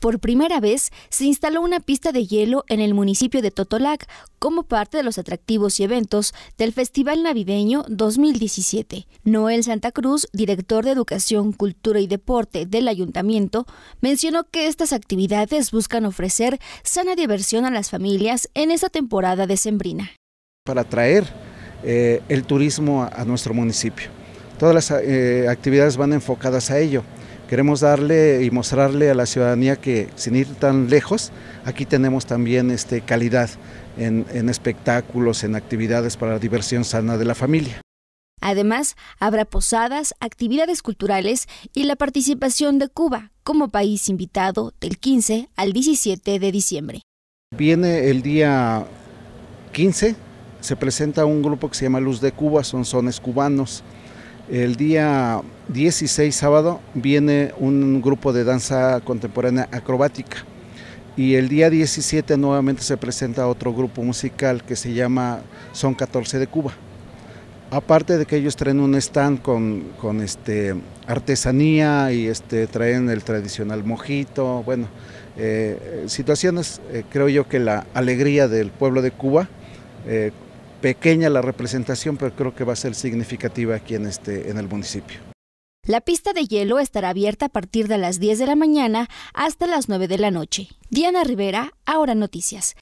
por primera vez se instaló una pista de hielo en el municipio de Totolac como parte de los atractivos y eventos del Festival Navideño 2017. Noel Santa Cruz, director de Educación, Cultura y Deporte del Ayuntamiento, mencionó que estas actividades buscan ofrecer sana diversión a las familias en esta temporada decembrina. Para atraer eh, el turismo a, nuestro municipio. Todas las eh, actividades van enfocadas a ello Queremos darle y mostrarle a la ciudadanía que sin ir tan lejos, aquí tenemos también este, calidad en, espectáculos, en actividades para la diversión sana de la familia. Además, habrá posadas, actividades culturales y la participación de Cuba como país invitado del 15 al 17 de diciembre. Viene el día 15, se presenta un grupo que se llama Luz de Cuba, son sones cubanos. El día 16, sábado, viene un grupo de danza contemporánea acrobática. Y el día 17 nuevamente se presenta otro grupo musical que se llama Son 14 de Cuba. Aparte de que ellos traen un stand con, este, artesanía y este, traen el tradicional mojito, bueno, eh, eh, situaciones, eh, creo yo que la alegría del pueblo de Cuba pequeña la representación, pero creo que va a ser significativa aquí en, este, en el municipio. La pista de hielo estará abierta a partir de las 10 de la mañana hasta las 9 de la noche. Diana Rivera, Ahora Noticias.